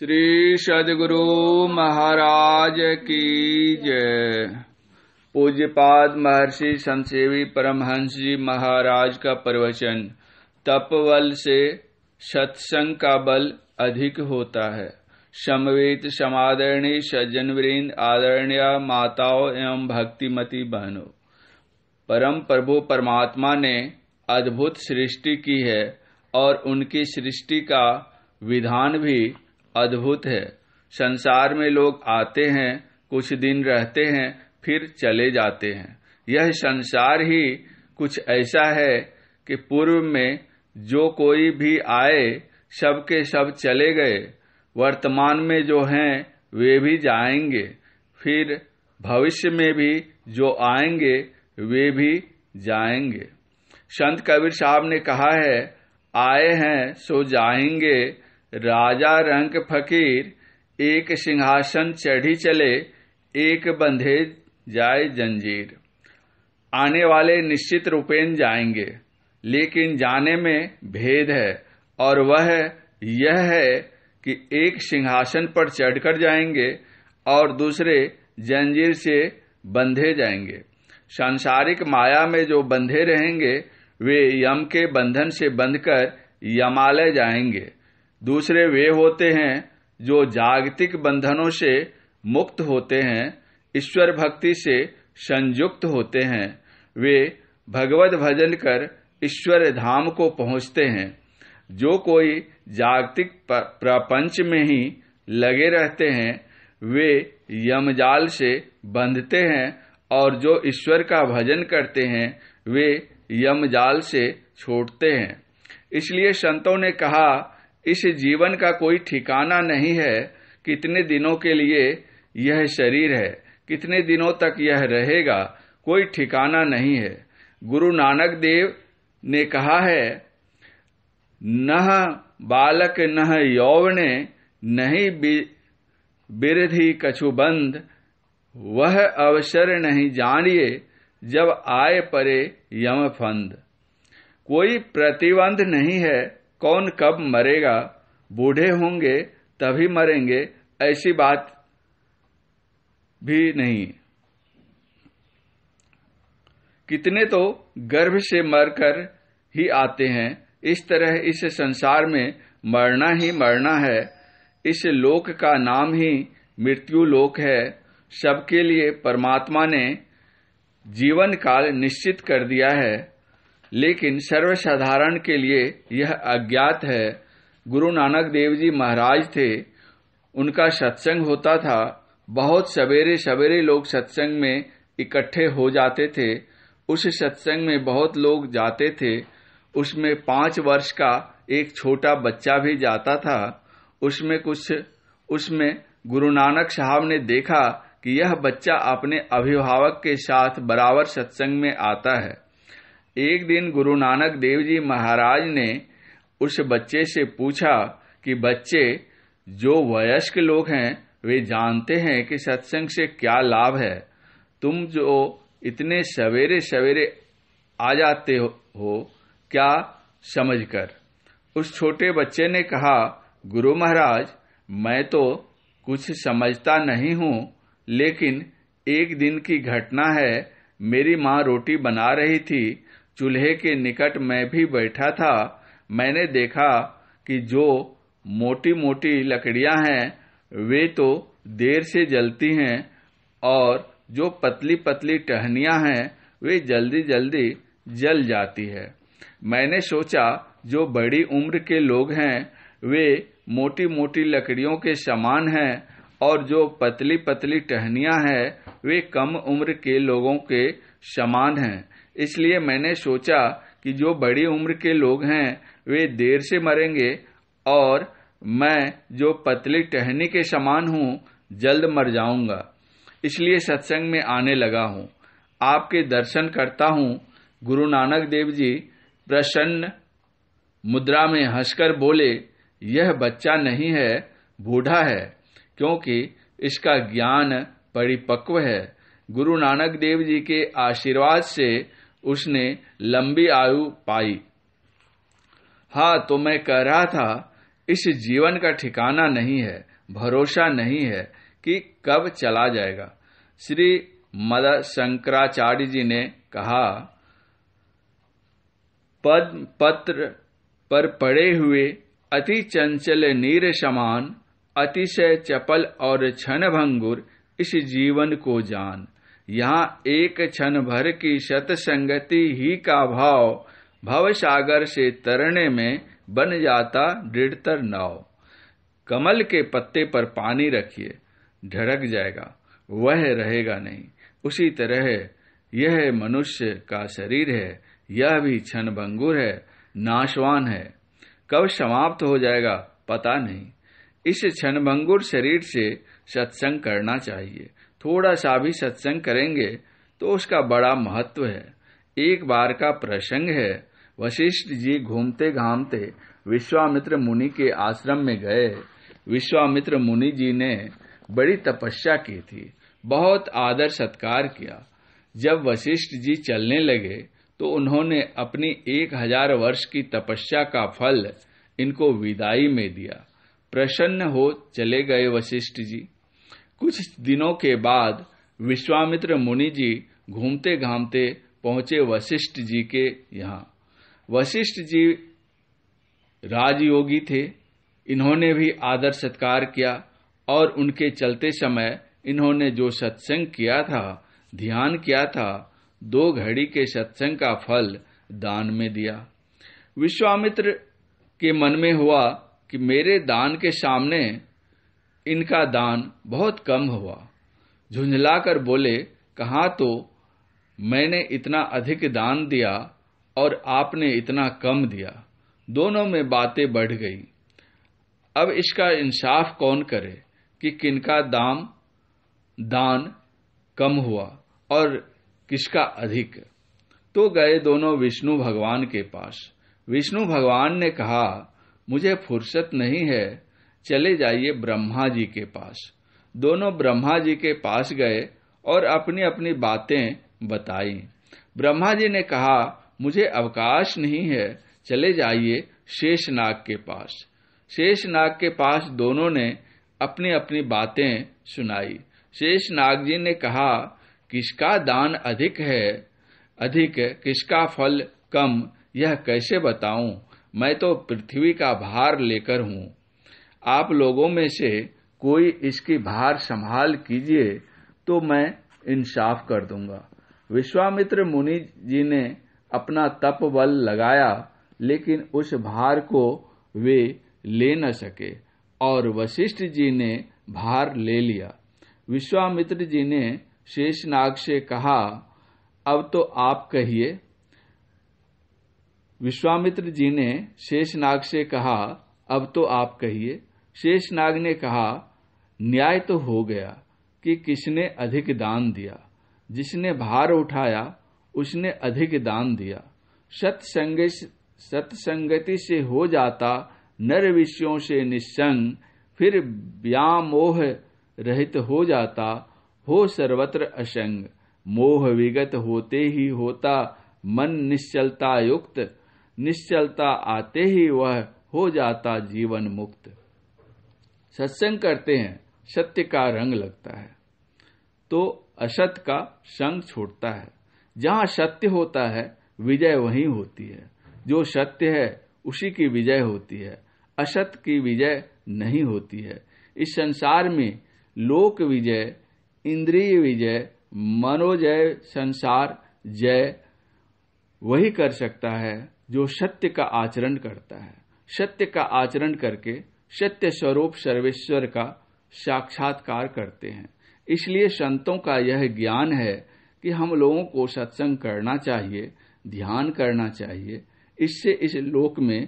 श्री सदगुरु महाराज की जय पूज्यपाद महर्षि संसेवी परमहंस जी महाराज का प्रवचन तप बल से सत्संग का बल अधिक होता है समवेत समादरणीय सज्जन वृंद आदरणीय माताओं एवं भक्तिमती बहनों परम प्रभु परमात्मा ने अद्भुत सृष्टि की है और उनकी सृष्टि का विधान भी अद्भुत है संसार में लोग आते हैं कुछ दिन रहते हैं फिर चले जाते हैं यह संसार ही कुछ ऐसा है कि पूर्व में जो कोई भी आए सब के सब चले गए वर्तमान में जो हैं वे भी जाएंगे फिर भविष्य में भी जो आएंगे वे भी जाएंगे संत कबीर साहब ने कहा है आए हैं सो जाएंगे राजा रंक फकीर एक सिंहासन चढ़ी चले एक बंधे जाए जंजीर आने वाले निश्चित रूपेण जाएंगे लेकिन जाने में भेद है और वह यह है कि एक सिंहासन पर चढ़कर जाएंगे और दूसरे जंजीर से बंधे जाएंगे सांसारिक माया में जो बंधे रहेंगे वे यम के बंधन से बंधकर यमालय जाएंगे दूसरे वे होते हैं जो जागतिक बंधनों से मुक्त होते हैं ईश्वर भक्ति से संयुक्त होते हैं वे भगवत भजन कर ईश्वर धाम को पहुंचते हैं जो कोई जागतिक प्रपंच में ही लगे रहते हैं वे यमजाल से बंधते हैं और जो ईश्वर का भजन करते हैं वे यमजाल से छोड़ते हैं इसलिए संतों ने कहा इस जीवन का कोई ठिकाना नहीं है कितने दिनों के लिए यह शरीर है कितने दिनों तक यह रहेगा कोई ठिकाना नहीं है गुरु नानक देव ने कहा है न बालक न यौवने नहीं बिरधि कछुबंद वह अवसर नहीं जानिए जब आए परे यम फंद कोई प्रतिबंध नहीं है कौन कब मरेगा बूढ़े होंगे तभी मरेंगे ऐसी बात भी नहीं कितने तो गर्भ से मरकर ही आते हैं इस तरह इस संसार में मरना ही मरना है इस लोक का नाम ही मृत्यु लोक है सबके लिए परमात्मा ने जीवन काल निश्चित कर दिया है लेकिन सर्वसाधारण के लिए यह अज्ञात है गुरु नानक देव जी महाराज थे उनका सत्संग होता था बहुत सवेरे सवेरे लोग सत्संग में इकट्ठे हो जाते थे उस सत्संग में बहुत लोग जाते थे उसमें पाँच वर्ष का एक छोटा बच्चा भी जाता था उसमें कुछ उसमें गुरु नानक साहब ने देखा कि यह बच्चा अपने अभिभावक के साथ बराबर सत्संग में आता है एक दिन गुरु नानक देव जी महाराज ने उस बच्चे से पूछा कि बच्चे जो वयस्क लोग हैं वे जानते हैं कि सत्संग से क्या लाभ है तुम जो इतने सवेरे सवेरे आ जाते हो क्या समझकर उस छोटे बच्चे ने कहा गुरु महाराज मैं तो कुछ समझता नहीं हूँ लेकिन एक दिन की घटना है मेरी माँ रोटी बना रही थी चूल्हे के निकट मैं भी बैठा था मैंने देखा कि जो मोटी मोटी लकड़ियां हैं वे तो देर से जलती हैं और जो पतली पतली टहनियां हैं वे जल्दी जल्दी जल जाती है मैंने सोचा जो बड़ी उम्र के लोग हैं वे मोटी मोटी लकड़ियों के समान हैं और जो पतली पतली टहनियां हैं वे कम उम्र के लोगों के समान हैं इसलिए मैंने सोचा कि जो बड़ी उम्र के लोग हैं वे देर से मरेंगे और मैं जो पतली टहनी के समान हूँ जल्द मर जाऊंगा इसलिए सत्संग में आने लगा हूँ आपके दर्शन करता हूँ गुरु नानक देव जी प्रसन्न मुद्रा में हंसकर बोले यह बच्चा नहीं है बूढ़ा है क्योंकि इसका ज्ञान परिपक्व है गुरु नानक देव जी के आशीर्वाद से उसने लंबी आयु पाई हा तो मैं कह रहा था इस जीवन का ठिकाना नहीं है भरोसा नहीं है कि कब चला जाएगा श्री मदर शंकराचार्य जी ने कहा पद पत्र पर पड़े हुए अति चंचल नीर समान अतिशय चपल और क्षण भंगुर इस जीवन को जान यहाँ एक क्षण भर की शत संगति ही का भाव भव सागर से तरने में बन जाता दृढ़तर नाव कमल के पत्ते पर पानी रखिए ढड़क जाएगा वह रहेगा नहीं उसी तरह यह मनुष्य का शरीर है यह भी क्षण भंगुर है नाशवान है कब समाप्त हो जाएगा पता नहीं इस क्षणभंगुर शरीर से सत्संग करना चाहिए थोड़ा सा भी सत्संग करेंगे तो उसका बड़ा महत्व है एक बार का प्रसंग है वशिष्ठ जी घूमते घामते विश्वामित्र मुनि के आश्रम में गए विश्वामित्र मुनि जी ने बड़ी तपस्या की थी बहुत आदर सत्कार किया जब वशिष्ठ जी चलने लगे तो उन्होंने अपनी एक हजार वर्ष की तपस्या का फल इनको विदाई में दिया प्रसन्न हो चले गए वशिष्ठ जी कुछ दिनों के बाद विश्वामित्र मुनि जी घूमते घामते पहुंचे वशिष्ठ जी के यहां वशिष्ठ जी राजयोगी थे इन्होंने भी आदर सत्कार किया और उनके चलते समय इन्होंने जो सत्संग किया था ध्यान किया था दो घड़ी के सत्संग का फल दान में दिया विश्वामित्र के मन में हुआ कि मेरे दान के सामने इनका दान बहुत कम हुआ झुंझलाकर बोले कहा तो मैंने इतना अधिक दान दिया और आपने इतना कम दिया दोनों में बातें बढ़ गई अब इसका इंसाफ कौन करे कि किनका दाम दान कम हुआ और किसका अधिक तो गए दोनों विष्णु भगवान के पास विष्णु भगवान ने कहा मुझे फुर्सत नहीं है चले जाइए ब्रह्मा जी के पास दोनों ब्रह्मा जी के पास गए और अपनी अपनी बातें बताई ब्रह्मा जी ने कहा मुझे अवकाश नहीं है चले जाइए शेषनाग के पास शेषनाग के पास दोनों ने अपनी अपनी बातें सुनाई शेषनाग जी ने कहा किसका दान अधिक है अधिक किसका फल कम यह कैसे बताऊं मैं तो पृथ्वी का भार लेकर हूं आप लोगों में से कोई इसकी भार संभाल कीजिए तो मैं इंसाफ कर दूंगा विश्वामित्र मुनि जी ने अपना तप बल लगाया लेकिन उस भार को वे ले न सके और वशिष्ठ जी ने भार ले लिया विश्वामित्र जी ने शेषनाग से कहा अब तो आप कहिए विश्वामित्र जी ने शेषनाग से कहा अब तो आप कहिए शेष नाग ने कहा न्याय तो हो गया कि किसने अधिक दान दिया जिसने भार उठाया उसने अधिक दान दिया सत्संग सत्संगति से हो जाता नर विषयों से निस्संग फिर व्यामोह रहित हो जाता हो सर्वत्र असंग मोह विगत होते ही होता मन निश्चलता युक्त निश्चलता आते ही वह हो जाता जीवन मुक्त सत्संग करते हैं सत्य का रंग लगता है तो असत का संग छोड़ता है जहां सत्य होता है विजय वहीं होती है जो सत्य है उसी की विजय होती है असत की विजय नहीं होती है इस संसार में लोक विजय इंद्रिय विजय मनोजय संसार जय वही कर सकता है जो सत्य का आचरण करता है सत्य का आचरण करके सत्य स्वरूप सर्वेश्वर का साक्षात्कार करते हैं इसलिए संतों का यह ज्ञान है कि हम लोगों को सत्संग करना चाहिए ध्यान करना चाहिए इससे इस लोक में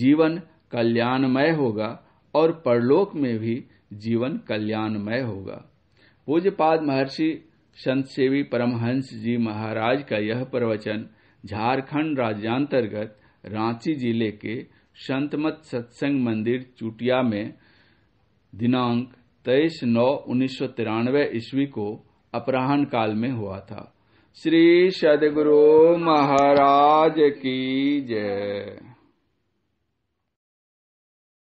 जीवन कल्याणमय होगा और परलोक में भी जीवन कल्याणमय होगा पूज्यपाद महर्षि संत सेवी परमहंस जी महाराज का यह प्रवचन झारखंड राज्यांतर्गत रांची जिले के संतमत सत्संग मंदिर चुटिया में दिनांक तेईस नौ उन्नीस सौ तिरानवे ईस्वी को अपराहन काल में हुआ था श्री सदगुरु महाराज की जय